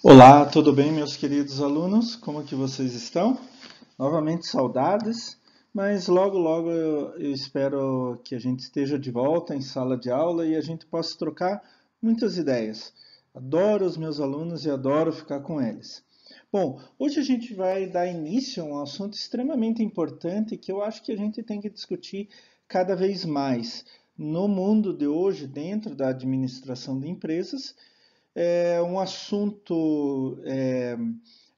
Olá, tudo bem, meus queridos alunos? Como que vocês estão? Novamente saudades, mas logo, logo eu, eu, espero que a gente esteja de volta em sala de aula e a gente possa trocar muitas ideias. Adoro os meus alunos e adoro ficar com eles. Bom, hoje a gente vai dar início a um assunto extremamente importante que eu acho que a gente tem que discutir cada vez mais no mundo de hoje, dentro da administração de empresas, é um assunto é,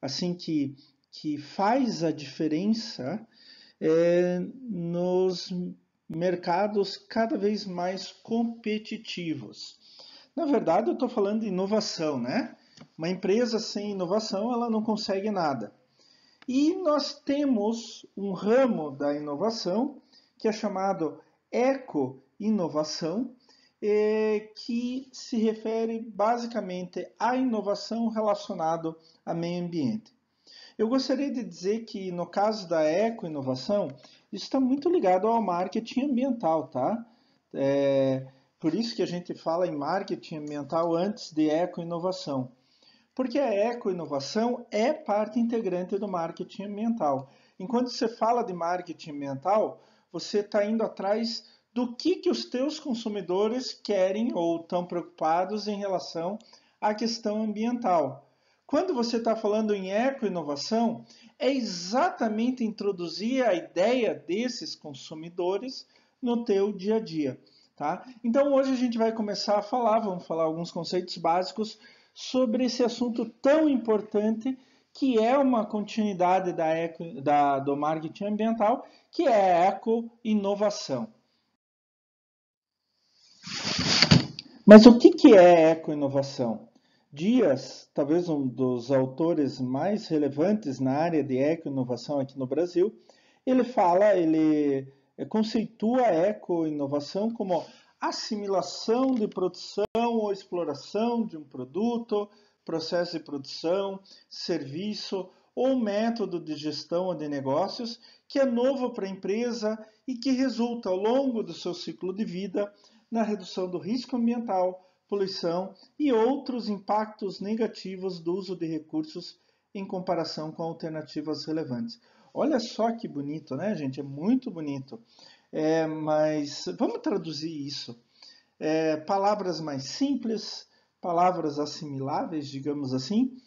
assim que, que faz a diferença é, nos mercados cada vez mais competitivos. Na verdade, eu estou falando de inovação, né? Uma empresa sem inovação, ela não consegue nada. E nós temos um ramo da inovação que é chamado eco-inovação, é, que se refere basicamente à inovação relacionada a meio ambiente. Eu gostaria de dizer que no caso da eco-inovação, isso está muito ligado ao marketing ambiental, tá? É, por isso que a gente fala em marketing ambiental antes de eco-inovação. Porque a eco-inovação é parte integrante do marketing ambiental. Enquanto você fala de marketing ambiental, você está indo atrás do que, que os teus consumidores querem ou estão preocupados em relação à questão ambiental. Quando você está falando em eco-inovação, é exatamente introduzir a ideia desses consumidores no teu dia a dia. Tá? Então hoje a gente vai começar a falar, vamos falar alguns conceitos básicos sobre esse assunto tão importante que é uma continuidade da, eco, da do marketing ambiental, que é a eco-inovação. Mas o que, que é inovação Dias, talvez um dos autores mais relevantes na área de eco-inovação aqui no Brasil, ele fala, ele conceitua a inovação como assimilação de produção ou exploração de um produto, processo de produção, serviço ou método de gestão ou de negócios que é novo para a empresa e que resulta ao longo do seu ciclo de vida na redução do risco ambiental, poluição e outros impactos negativos do uso de recursos em comparação com alternativas relevantes. Olha só que bonito, né, gente? É muito bonito. É, mas vamos traduzir isso. É, palavras mais simples, palavras assimiláveis, digamos assim. O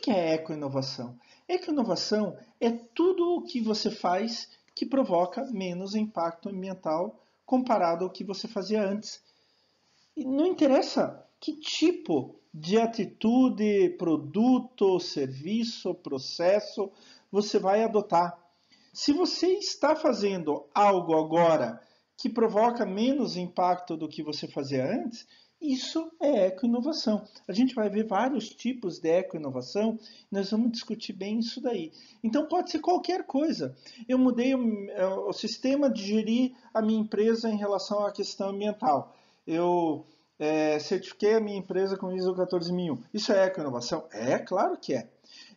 que é eco-inovação? Eco-inovação é tudo o que você faz que provoca menos impacto ambiental comparado ao que você fazia antes. E não interessa que tipo de atitude, produto, serviço, processo você vai adotar. Se você está fazendo algo agora que provoca menos impacto do que você fazia antes, isso é eco-inovação. A gente vai ver vários tipos de eco-inovação, nós vamos discutir bem isso daí. Então pode ser qualquer coisa. Eu mudei o, é, o sistema de gerir a minha empresa em relação à questão ambiental. Eu é, certifiquei a minha empresa com ISO 14000. Isso é eco-inovação? É, claro que é.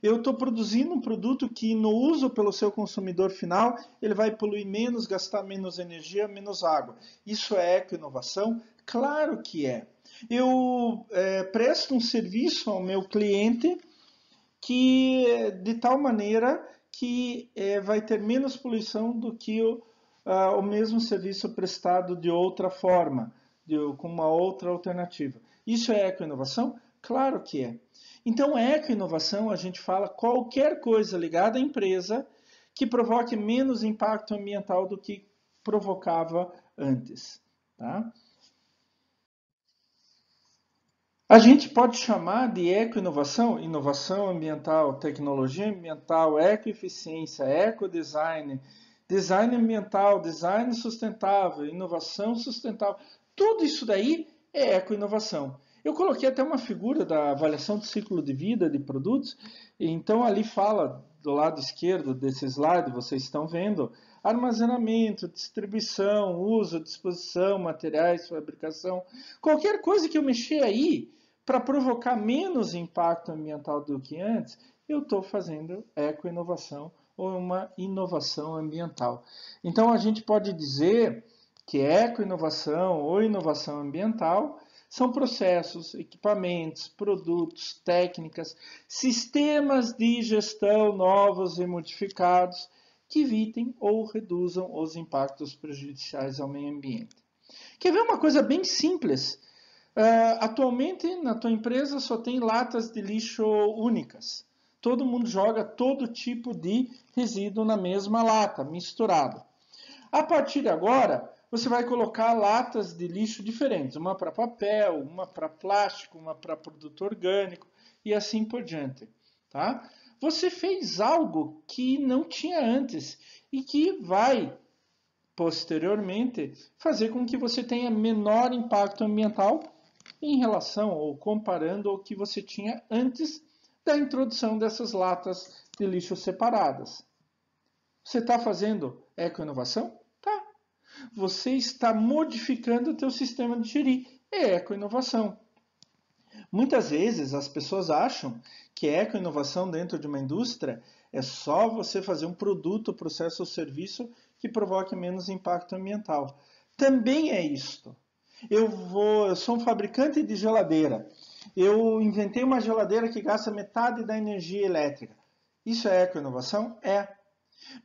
Eu estou produzindo um produto que, no uso pelo seu consumidor final, ele vai poluir menos, gastar menos energia, menos água. Isso é eco-inovação? Claro que é eu é, presto um serviço ao meu cliente que de tal maneira que é, vai ter menos poluição do que o, a, o mesmo serviço prestado de outra forma, de, com uma outra alternativa. Isso é ecoinovação? Claro que é. Então, ecoinovação, a gente fala qualquer coisa ligada à empresa que provoque menos impacto ambiental do que provocava antes. Tá? A gente pode chamar de eco-inovação, inovação ambiental, tecnologia ambiental, eco-eficiência, eco-design, design ambiental, design sustentável, inovação sustentável. Tudo isso daí é eco-inovação. Eu coloquei até uma figura da avaliação do ciclo de vida de produtos, então ali fala do lado esquerdo desse slide, vocês estão vendo armazenamento, distribuição, uso, disposição, materiais, fabricação, qualquer coisa que eu mexer aí para provocar menos impacto ambiental do que antes, eu estou fazendo eco-inovação ou uma inovação ambiental. Então a gente pode dizer que eco-inovação ou inovação ambiental são processos, equipamentos, produtos, técnicas, sistemas de gestão novos e modificados que evitem ou reduzam os impactos prejudiciais ao meio ambiente. Quer ver uma coisa bem simples? Uh, atualmente, na tua empresa, só tem latas de lixo únicas. Todo mundo joga todo tipo de resíduo na mesma lata, misturado. A partir de agora, você vai colocar latas de lixo diferentes, uma para papel, uma para plástico, uma para produto orgânico e assim por diante, tá? você fez algo que não tinha antes e que vai posteriormente fazer com que você tenha menor impacto ambiental em relação ou comparando ao que você tinha antes da introdução dessas latas de lixo separadas. Você está fazendo inovação? Tá. Você está modificando o teu sistema de gerir. É eco inovação. Muitas vezes as pessoas acham que eco-inovação dentro de uma indústria é só você fazer um produto, processo ou serviço que provoque menos impacto ambiental. Também é isto. Eu, vou, eu sou um fabricante de geladeira. Eu inventei uma geladeira que gasta metade da energia elétrica. Isso é eco-inovação? É.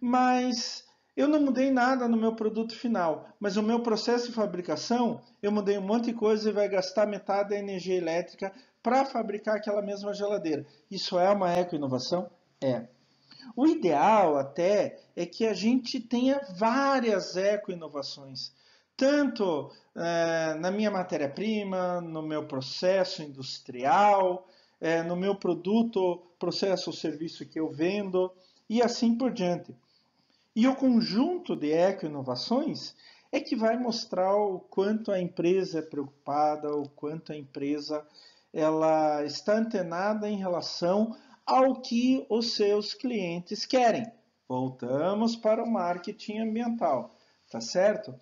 Mas eu não mudei nada no meu produto final, mas o meu processo de fabricação, eu mudei um monte de coisa e vai gastar metade da energia elétrica para fabricar aquela mesma geladeira. Isso é uma eco-inovação? É. O ideal até é que a gente tenha várias eco-inovações, tanto é, na minha matéria-prima, no meu processo industrial, é, no meu produto, processo ou serviço que eu vendo e assim por diante. E o conjunto de eco-inovações é que vai mostrar o quanto a empresa é preocupada, o quanto a empresa ela está antenada em relação ao que os seus clientes querem. Voltamos para o marketing ambiental, tá certo?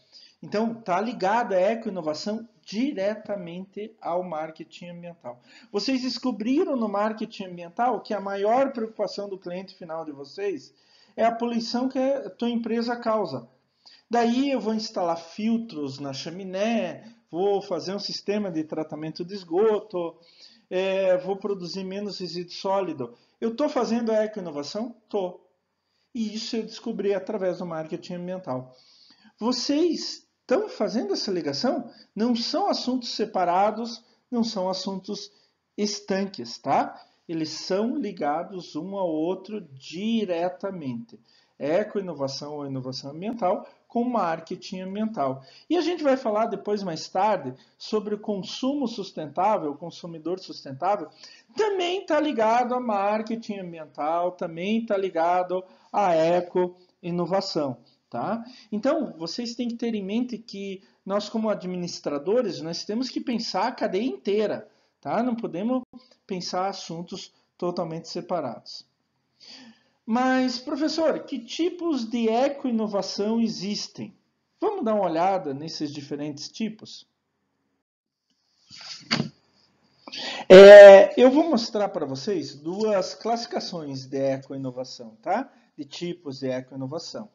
Então, tá ligada a eco-inovação diretamente ao marketing ambiental. Vocês descobriram no marketing ambiental que a maior preocupação do cliente final de vocês é a poluição que a tua empresa causa. Daí eu vou instalar filtros na chaminé, vou fazer um sistema de tratamento de esgoto, é, vou produzir menos resíduo sólido. Eu estou fazendo a eco-inovação? Estou. E isso eu descobri através do marketing ambiental. Vocês estão fazendo essa ligação? Não são assuntos separados, não são assuntos estanques, tá? eles são ligados um ao outro diretamente. Eco inovação ou inovação ambiental com marketing ambiental. E a gente vai falar depois, mais tarde, sobre o consumo sustentável, o consumidor sustentável, também está ligado a marketing ambiental, também está ligado à eco-inovação. Tá? Então, vocês têm que ter em mente que nós, como administradores, nós temos que pensar a cadeia inteira tá? Não podemos pensar assuntos totalmente separados. Mas, professor, que tipos de eco-inovação existem? Vamos dar uma olhada nesses diferentes tipos? É, eu vou mostrar para vocês duas classificações de eco-inovação, tá? De tipos de eco-inovação.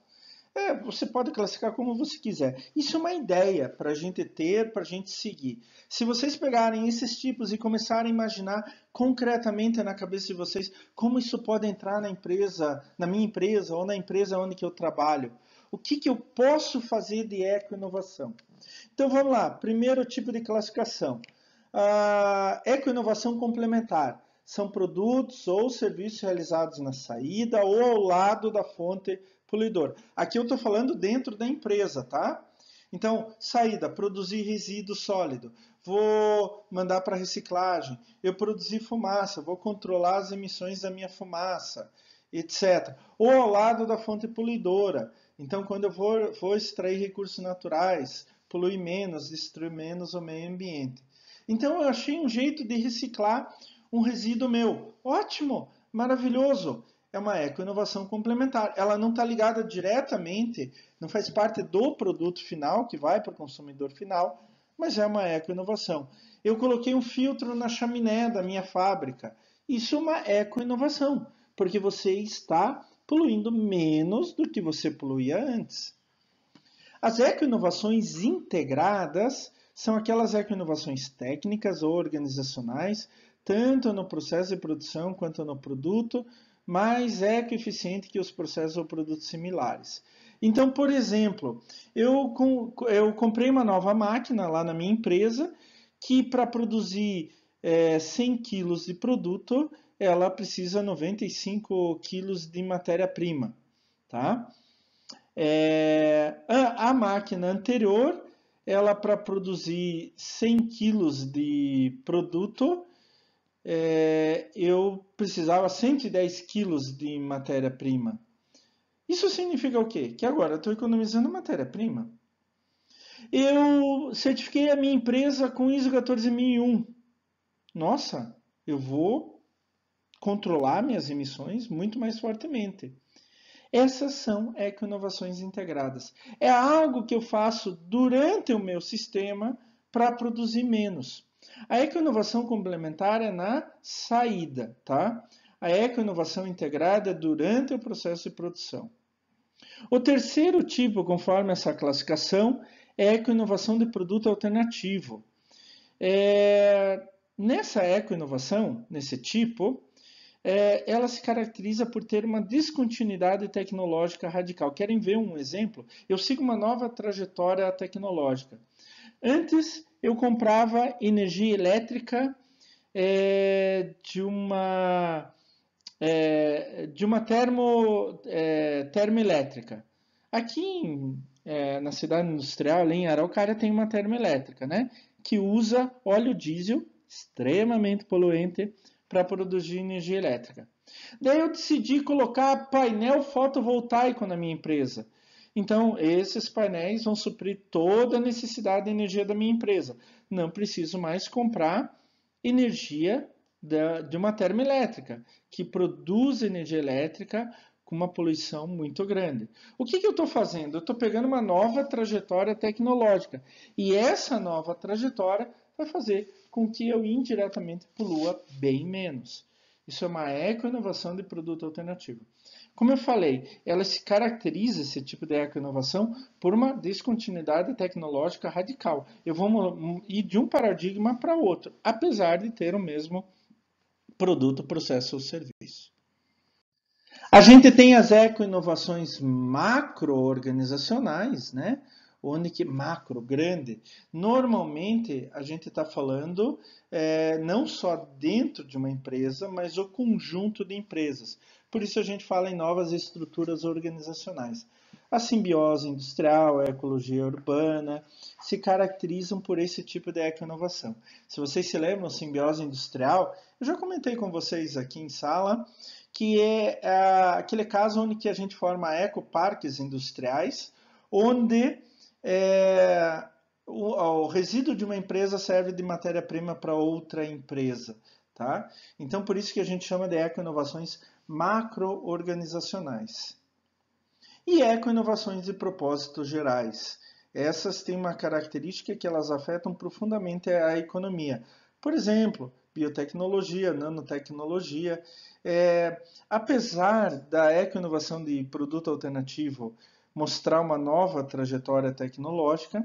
É, você pode classificar como você quiser. Isso é uma ideia para a gente ter, para a gente seguir. Se vocês pegarem esses tipos e começarem a imaginar concretamente na cabeça de vocês como isso pode entrar na empresa, na minha empresa ou na empresa onde que eu trabalho. O que, que eu posso fazer de eco-inovação? Então vamos lá, primeiro tipo de classificação. Uh, eco-inovação complementar. São produtos ou serviços realizados na saída ou ao lado da fonte poluidor. Aqui eu estou falando dentro da empresa, tá? Então, saída, produzir resíduo sólido, vou mandar para reciclagem, eu produzi fumaça, vou controlar as emissões da minha fumaça, etc. Ou ao lado da fonte poluidora. Então, quando eu vou, vou extrair recursos naturais, poluir menos, destruir menos o meio ambiente. Então, eu achei um jeito de reciclar um resíduo meu. Ótimo, maravilhoso é uma eco-inovação complementar. Ela não está ligada diretamente, não faz parte do produto final, que vai para o consumidor final, mas é uma eco-inovação. Eu coloquei um filtro na chaminé da minha fábrica. Isso é uma eco-inovação, porque você está poluindo menos do que você poluía antes. As eco-inovações integradas são aquelas eco-inovações técnicas ou organizacionais, tanto no processo de produção quanto no produto, mais ecoeficiente que os processos ou produtos similares. Então, por exemplo, eu, eu comprei uma nova máquina lá na minha empresa que para produzir é, 100 quilos de produto, ela precisa 95 quilos de matéria-prima. Tá? É, a, a, máquina anterior, ela para produzir 100 quilos de produto, é, eu precisava 110 quilos de matéria-prima. Isso significa o quê? Que agora estou economizando matéria-prima. Eu certifiquei a minha empresa com ISO 14001. Nossa, eu vou controlar minhas emissões muito mais fortemente. Essas são eco-inovações integradas. É algo que eu faço durante o meu sistema para produzir menos. A eco-inovação complementar é na saída, tá? A eco-inovação integrada é durante o processo de produção. O terceiro tipo, conforme essa classificação, é a eco-inovação de produto alternativo. É, nessa eco-inovação, nesse tipo, é, ela se caracteriza por ter uma descontinuidade tecnológica radical. Querem ver um exemplo? Eu sigo uma nova trajetória tecnológica. Antes eu comprava energia elétrica é, de uma é, de uma termo, é, termoelétrica. Aqui em, é, na cidade industrial, em Araucária, tem uma termoelétrica, né? Que usa óleo diesel, extremamente poluente, para produzir energia elétrica. Daí eu decidi colocar painel fotovoltaico na minha empresa. Então, esses painéis vão suprir toda a necessidade de energia da minha empresa. Não preciso mais comprar energia de uma termoelétrica, que produz energia elétrica com uma poluição muito grande. O que, que eu estou fazendo? Eu estou pegando uma nova trajetória tecnológica. E essa nova trajetória vai fazer com que eu indiretamente polua bem menos. Isso é uma eco-inovação de produto alternativo. Como eu falei, ela se caracteriza, esse tipo de eco-inovação, por uma descontinuidade tecnológica radical. Eu vou ir de um paradigma para outro, apesar de ter o mesmo produto, processo ou serviço. A gente tem as eco-inovações macro-organizacionais, né? onde que macro, grande. Normalmente a gente está falando é, não só dentro de uma empresa, mas o conjunto de empresas. Por isso a gente fala em novas estruturas organizacionais. A simbiose industrial, a ecologia urbana, se caracterizam por esse tipo de eco-inovação. Se vocês se lembram, simbiose industrial, eu já comentei com vocês aqui em sala, que é, é aquele caso onde a gente forma ecoparques industriais, onde é, o, o, resíduo de uma empresa serve de matéria-prima para outra empresa. Tá? Então, por isso que a gente chama de eco-inovações macro-organizacionais. E eco-inovações de propósitos gerais. Essas têm uma característica que elas afetam profundamente a economia. Por exemplo, biotecnologia, nanotecnologia. É, apesar da eco-inovação de produto alternativo mostrar uma nova trajetória tecnológica,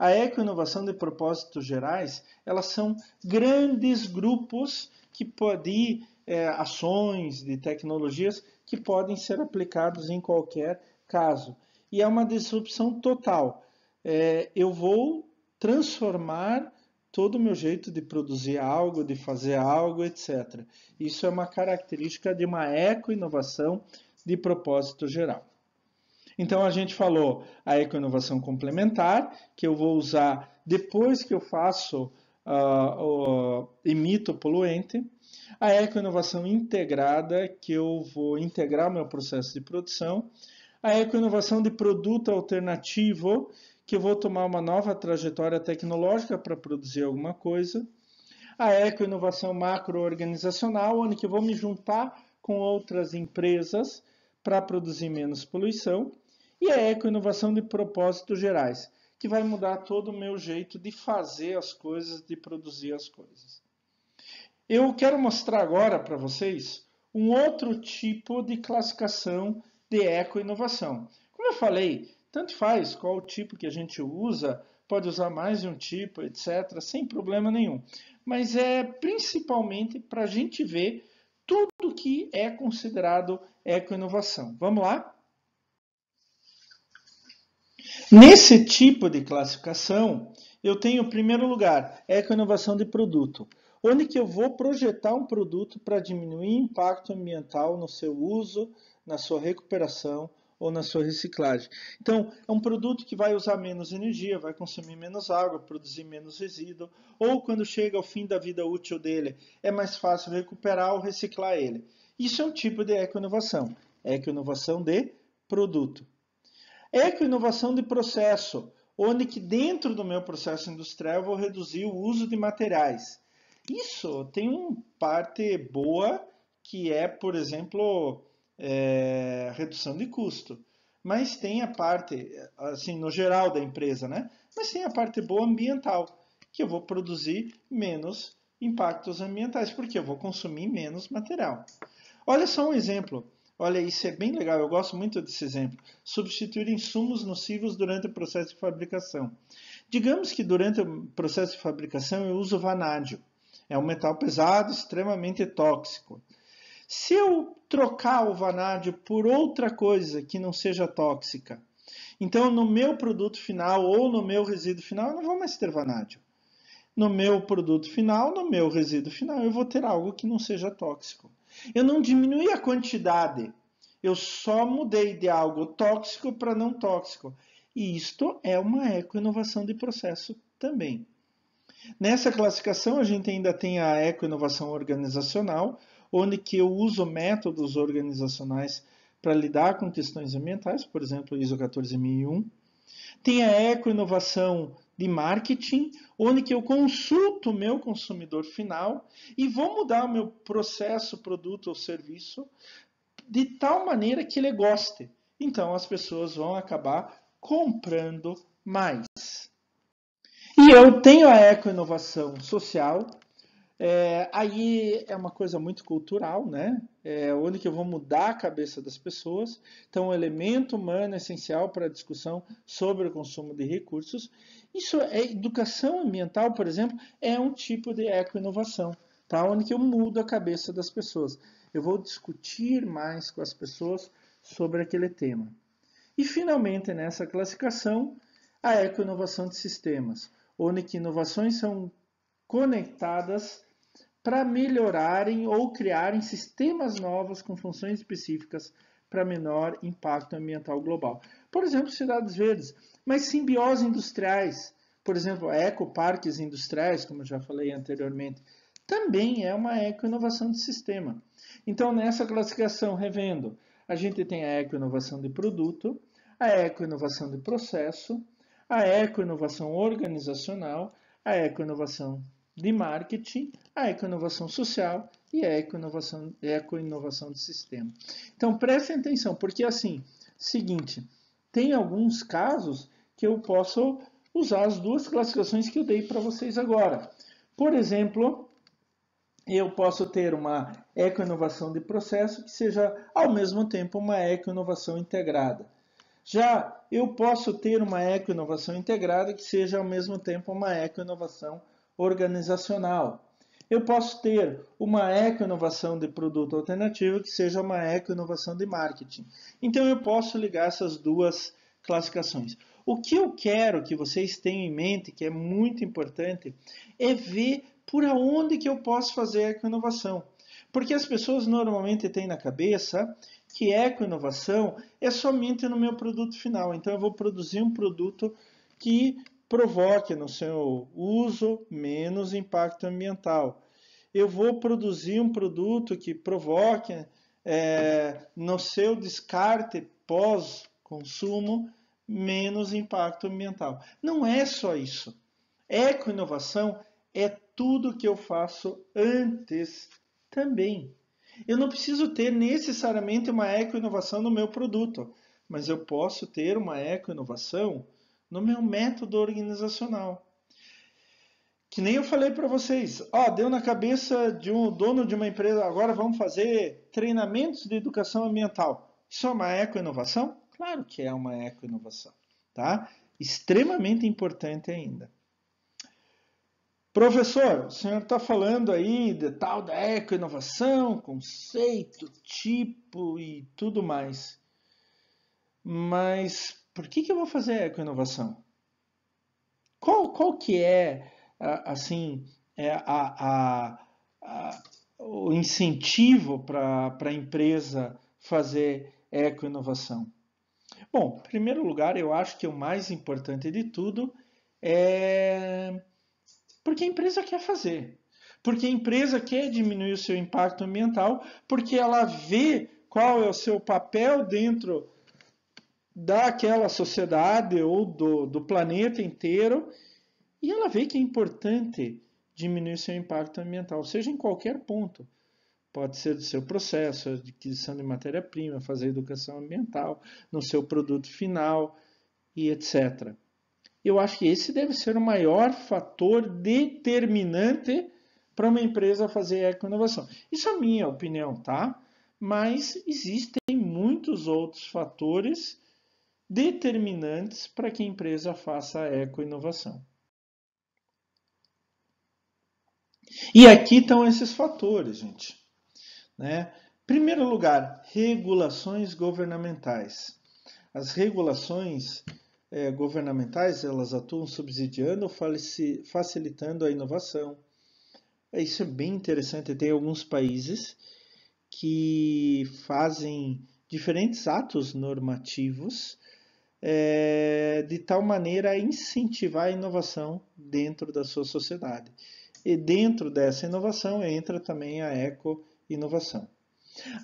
a eco-inovação de propósitos gerais, elas são grandes grupos que podem é, ações de tecnologias que podem ser aplicados em qualquer caso. E é uma disrupção total. É, eu vou transformar todo o meu jeito de produzir algo, de fazer algo, etc. Isso é uma característica de uma eco-inovação de propósito geral. Então a gente falou a ecoinovação complementar, que eu vou usar depois que eu faço, uh, emito poluente. A ecoinovação integrada, que eu vou integrar o meu processo de produção. A ecoinovação de produto alternativo, que eu vou tomar uma nova trajetória tecnológica para produzir alguma coisa. A ecoinovação macro-organizacional, onde eu vou me juntar com outras empresas para produzir menos poluição e a é eco-inovação de propósitos gerais, que vai mudar todo o meu jeito de fazer as coisas, de produzir as coisas. Eu quero mostrar agora para vocês um outro tipo de classificação de eco-inovação. Como eu falei, tanto faz qual tipo que a gente usa, pode usar mais de um tipo, etc., sem problema nenhum. Mas é principalmente para a gente ver tudo que é considerado eco-inovação. Vamos lá? Nesse tipo de classificação, eu tenho, em primeiro lugar, eco-inovação é de produto, onde que eu vou projetar um produto para diminuir impacto ambiental no seu uso, na sua recuperação ou na sua reciclagem. Então, é um produto que vai usar menos energia, vai consumir menos água, produzir menos resíduo, ou quando chega ao fim da vida útil dele, é mais fácil recuperar ou reciclar ele. Isso é um tipo de eco-inovação, eco-inovação de produto. Ecoinovação é de processo, onde que dentro do meu processo industrial eu vou reduzir o uso de materiais. Isso tem uma parte boa que é, por exemplo, é, redução de custo. Mas tem a parte, assim, no geral da empresa, né? Mas tem a parte boa ambiental, que eu vou produzir menos impactos ambientais, porque eu vou consumir menos material. Olha só um exemplo. Olha, isso é bem legal, eu gosto muito desse exemplo. Substituir insumos nocivos durante o processo de fabricação. Digamos que durante o processo de fabricação eu uso vanádio. É um metal pesado, extremamente tóxico. Se eu trocar o vanádio por outra coisa que não seja tóxica, então no meu produto final ou no meu resíduo final eu não vou mais ter vanádio. No meu produto final, no meu resíduo final, eu vou ter algo que não seja tóxico. Eu não diminui a quantidade, eu só mudei de algo tóxico para não tóxico. E isto é uma eco-inovação de processo também. Nessa classificação, a gente ainda tem a eco-inovação organizacional, onde que eu uso métodos organizacionais para lidar com questões ambientais, por exemplo, ISO 14001. Tem a eco-inovação de marketing, onde que eu consulto o meu consumidor final e vou mudar o meu processo, produto ou serviço de tal maneira que ele goste. Então as pessoas vão acabar comprando mais. E eu tenho a eco-inovação social. É, aí é uma coisa muito cultural, né? É onde que eu vou mudar a cabeça das pessoas. Então, o elemento humano é essencial para a discussão sobre o consumo de recursos. Isso é educação ambiental, por exemplo, é um tipo de eco inovação, tá? Onde eu mudo a cabeça das pessoas. Eu vou discutir mais com as pessoas sobre aquele tema. E finalmente, nessa classificação, a eco inovação de sistemas, onde que inovações são conectadas para melhorarem ou criarem sistemas novos com funções específicas para menor impacto ambiental global. Por exemplo, cidades verdes mas simbioses industriais. Por exemplo, ecoparques industriais, como já falei anteriormente, também é uma eco inovação de sistema. Então, nessa classificação, revendo, a gente tem a eco inovação de produto, a eco inovação de processo, a eco inovação organizacional, a eco inovação de marketing, a eco inovação social e a eco inovação de sistema. Então prestem atenção, porque assim, seguinte, tem alguns casos que eu posso usar as duas classificações que eu dei para vocês agora. Por exemplo, eu posso ter uma eco-inovação de processo que seja, ao mesmo tempo, uma eco-inovação integrada. Já eu posso ter uma eco-inovação integrada que seja, ao mesmo tempo, uma eco-inovação organizacional. Eu posso ter uma eco-inovação de produto alternativo que seja uma eco-inovação de marketing. Então eu posso ligar essas duas classificações. O que eu quero que vocês tenham em mente, que é muito importante, é ver por aonde que eu posso fazer eco-inovação. Porque as pessoas normalmente têm na cabeça que eco-inovação é somente no meu produto final. Então eu vou produzir um produto que provoque no seu uso menos impacto ambiental. Eu vou produzir um produto que provoque é, no seu descarte pós-consumo menos impacto ambiental. Não é só isso. Eco-inovação é tudo que eu faço antes também. Eu não preciso ter necessariamente uma eco-inovação no meu produto, mas eu posso ter uma eco-inovação no meu método organizacional. Que nem eu falei para vocês, ó, deu na cabeça de um dono de uma empresa, agora vamos fazer treinamentos de educação ambiental. Isso é uma eco-inovação? Claro que é uma eco-inovação, tá? Extremamente importante ainda. Professor, o senhor está falando aí de tal da eco-inovação, conceito, tipo e tudo mais. Mas por que, que eu vou fazer eco-inovação? Qual, qual que é, assim, é a, a, a, o incentivo para a empresa fazer eco-inovação? Bom, em primeiro lugar, eu acho que o mais importante de tudo é porque a empresa quer fazer. Porque a empresa quer diminuir o seu impacto ambiental, porque ela vê qual é o seu papel dentro daquela sociedade ou do, do planeta inteiro, e ela vê que é importante diminuir seu impacto ambiental, seja em qualquer ponto. Pode ser do seu processo, adquisição de matéria-prima, fazer educação ambiental, no seu produto final e etc. Eu acho que esse deve ser o maior fator determinante para uma empresa fazer eco-inovação. Isso é a minha opinião, tá? Mas existem muitos outros fatores determinantes para que a empresa faça a eco-inovação. E aqui estão esses fatores, gente. Né? Primeiro lugar, regulações governamentais. As regulações eh, governamentais elas atuam subsidiando ou facilitando a inovação. Isso é bem interessante. Tem alguns países que fazem diferentes atos normativos é, de tal maneira a incentivar a inovação dentro da sua sociedade. E dentro dessa inovação entra também a eco-inovação.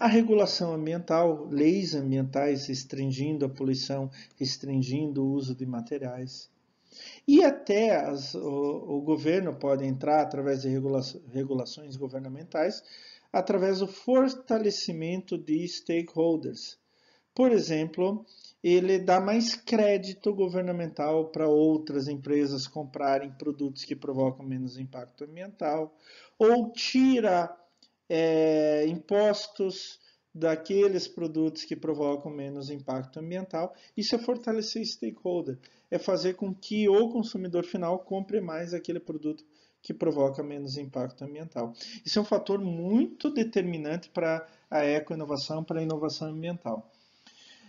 A regulação ambiental, leis ambientais restringindo a poluição, restringindo o uso de materiais. E até as, o, o, governo pode entrar através de regula, regulações governamentais, através do fortalecimento de stakeholders. Por exemplo, ele dá mais crédito governamental para outras empresas comprarem produtos que provocam menos impacto ambiental, ou tira é, impostos daqueles produtos que provocam menos impacto ambiental. Isso é fortalecer stakeholder, é fazer com que o consumidor final compre mais aquele produto que provoca menos impacto ambiental. Isso é um fator muito determinante para a eco-inovação, para a inovação ambiental.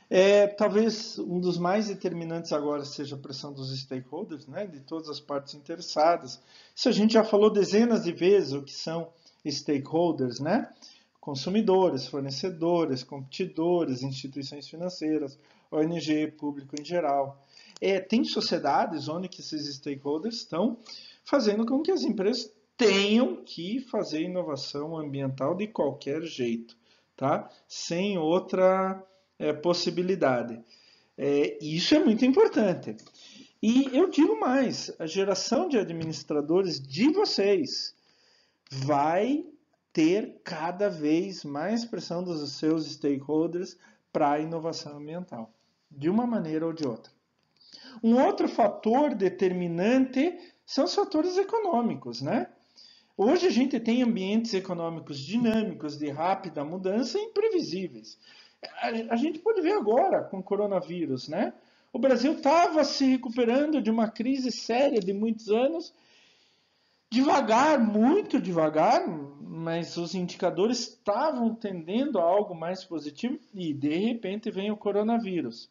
É, talvez um dos mais determinantes agora seja a pressão dos stakeholders, né, de todas as partes interessadas. Isso a gente já falou dezenas de vezes, o que são stakeholders, né? consumidores, fornecedores, competidores, instituições financeiras, ONG, público em geral. É, tem sociedades onde que esses stakeholders estão fazendo com que as empresas tenham que fazer inovação ambiental de qualquer jeito, tá? Sem outra é, possibilidade. É, isso é muito importante. E eu digo mais: a geração de administradores de vocês vai ter cada vez mais pressão dos seus stakeholders para a inovação ambiental, de uma maneira ou de outra. Um outro fator determinante são os fatores econômicos, né? Hoje a gente tem ambientes econômicos dinâmicos de rápida mudança e imprevisíveis a, gente pode ver agora com o coronavírus, né? O Brasil estava se recuperando de uma crise séria de muitos anos, devagar, muito devagar, mas os indicadores estavam tendendo a algo mais positivo e de repente vem o coronavírus.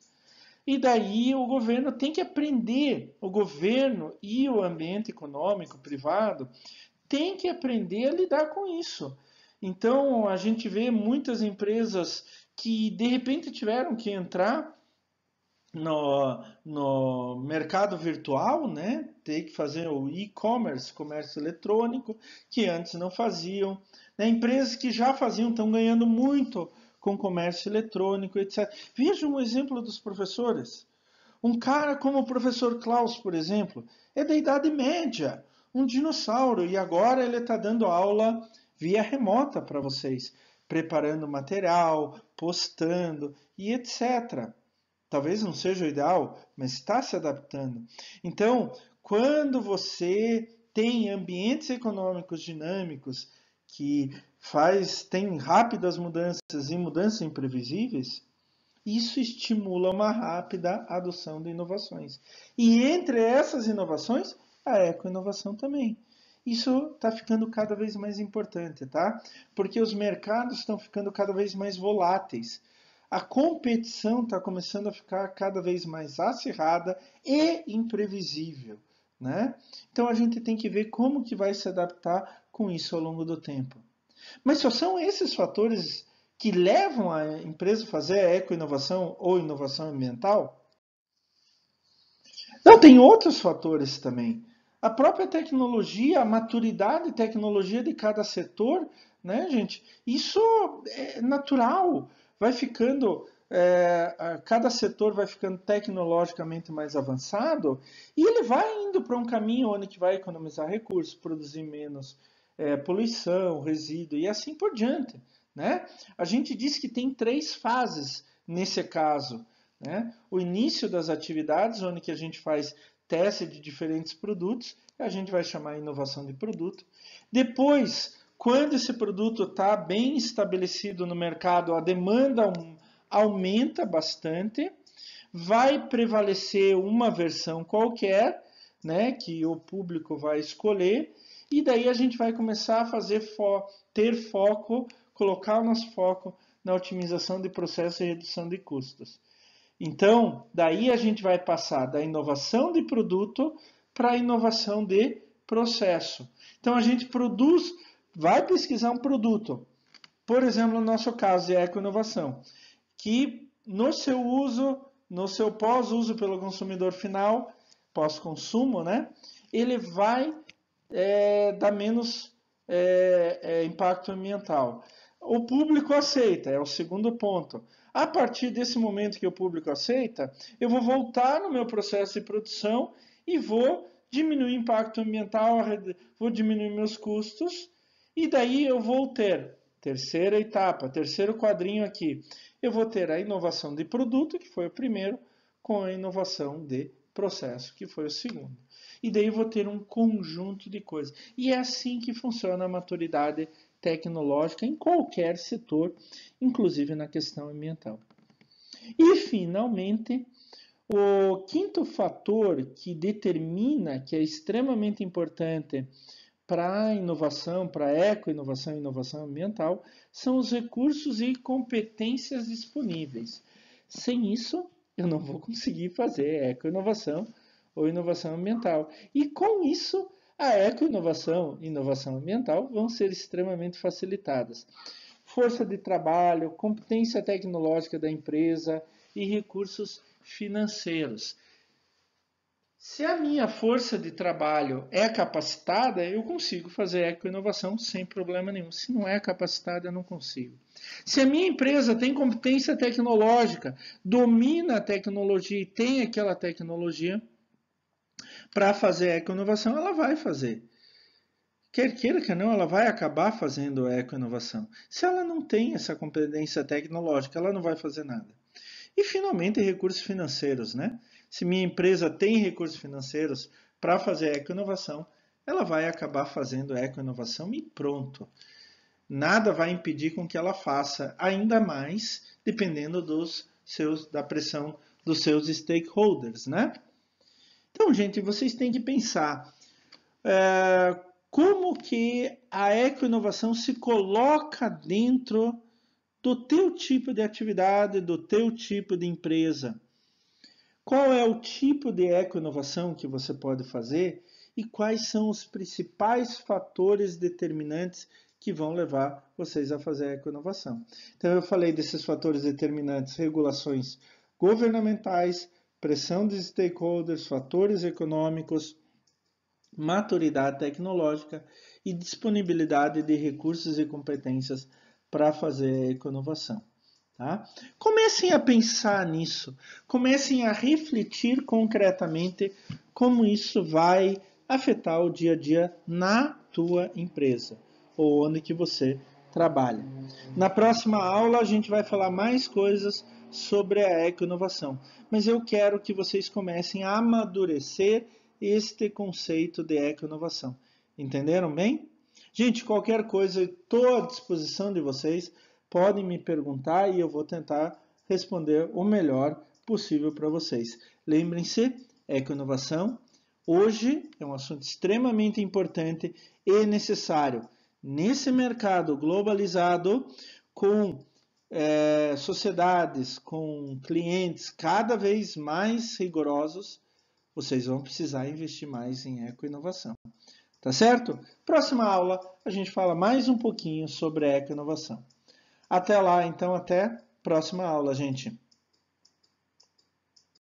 E daí o governo tem que aprender, o governo e o ambiente econômico privado tem que aprender a lidar com isso. Então a gente vê muitas empresas que de repente tiveram que entrar no, no mercado virtual, né? Ter que fazer o e-commerce, comércio eletrônico, que antes não faziam. Né? Empresas que já faziam estão ganhando muito com comércio eletrônico, etc. Veja um exemplo dos professores. Um cara como o professor Klaus, por exemplo, é da Idade Média, um dinossauro, e agora ele está dando aula via remota para vocês preparando material, postando e etc. Talvez não seja o ideal, mas está se adaptando. Então, quando você tem ambientes econômicos dinâmicos que faz tem rápidas mudanças e mudanças imprevisíveis, isso estimula uma rápida adoção de inovações. E entre essas inovações, a ecoinovação também. Isso está ficando cada vez mais importante, tá? Porque os mercados estão ficando cada vez mais voláteis. A competição está começando a ficar cada vez mais acirrada e imprevisível, né? Então a gente tem que ver como que vai se adaptar com isso ao longo do tempo. Mas só são esses fatores que levam a empresa a fazer a inovação ou inovação ambiental? Não, tem outros fatores também. A própria tecnologia, a maturidade tecnologia de cada setor, né, gente? Isso é natural. Vai ficando, é, cada setor vai ficando tecnologicamente mais avançado e ele vai indo para um caminho onde que vai economizar recursos, produzir menos é, poluição, resíduo e assim por diante, né? A gente diz que tem três fases nesse caso, né? O início das atividades, onde que a gente faz teste de diferentes produtos, a gente vai chamar inovação de produto. Depois, quando esse produto está bem estabelecido no mercado, a demanda aumenta bastante, vai prevalecer uma versão qualquer, né, que o público vai escolher, e daí a gente vai começar a fazer fo ter foco, colocar o nosso foco na otimização de processo e redução de custos. Então, daí a gente vai passar da inovação de produto para a inovação de processo. Então, a gente produz, vai pesquisar um produto. Por exemplo, no nosso caso de é eco-inovação, que no seu uso, no seu pós-uso pelo consumidor final, pós-consumo, né? Ele vai é, dar menos é, é, impacto ambiental. O público aceita, é o segundo ponto. A partir desse momento que o público aceita, eu vou voltar no meu processo de produção e vou diminuir o impacto ambiental, vou diminuir meus custos e daí eu vou ter terceira etapa, terceiro quadrinho aqui. Eu vou ter a inovação de produto, que foi o primeiro, com a inovação de processo, que foi o segundo. E daí eu vou ter um conjunto de coisas. E é assim que funciona a maturidade tecnológica em qualquer setor, inclusive na questão ambiental. E, finalmente, o quinto fator que determina que é extremamente importante para a inovação, para a eco-inovação e inovação ambiental, são os recursos e competências disponíveis. Sem isso, eu não vou conseguir fazer eco-inovação ou inovação ambiental. E com isso, a ecoinovação e inovação ambiental vão ser extremamente facilitadas. Força de trabalho, competência tecnológica da empresa e recursos financeiros. Se a minha força de trabalho é capacitada, eu consigo fazer ecoinovação sem problema nenhum. Se não é capacitada, eu não consigo. Se a minha empresa tem competência tecnológica, domina a tecnologia e tem aquela tecnologia, para fazer eco-inovação, ela vai fazer. Quer queira que não, ela vai acabar fazendo eco-inovação. Se ela não tem essa competência tecnológica, ela não vai fazer nada. E, finalmente, recursos financeiros. Né? Se minha empresa tem recursos financeiros para fazer eco-inovação, ela vai acabar fazendo eco-inovação e pronto. Nada vai impedir com que ela faça, ainda mais dependendo dos seus, da pressão dos seus stakeholders, né? Então, gente, vocês têm que pensar é, como que a ecoinovação se coloca dentro do teu tipo de atividade, do teu tipo de empresa. Qual é o tipo de ecoinovação que você pode fazer e quais são os principais fatores determinantes que vão levar vocês a fazer a ecoinovação. Então eu falei desses fatores determinantes, regulações governamentais, pressão dos stakeholders, fatores econômicos, maturidade tecnológica e disponibilidade de recursos e competências para fazer inovação. Tá? Comecem a pensar nisso, comecem a refletir concretamente como isso vai afetar o dia a dia na tua empresa ou onde que você trabalha. Na próxima aula a gente vai falar mais coisas sobre a eco-inovação. Mas eu quero que vocês comecem a amadurecer este conceito de eco-inovação. Entenderam bem? Gente, qualquer coisa, estou à disposição de vocês. Podem me perguntar e eu vou tentar responder o melhor possível para vocês. Lembrem-se, eco-inovação hoje é um assunto extremamente importante e necessário. Nesse mercado globalizado, com é, sociedades, com clientes cada vez mais rigorosos, vocês vão precisar investir mais em eco-inovação. Tá certo? Próxima aula a gente fala mais um pouquinho sobre eco-inovação. Até lá, então, até próxima aula, gente.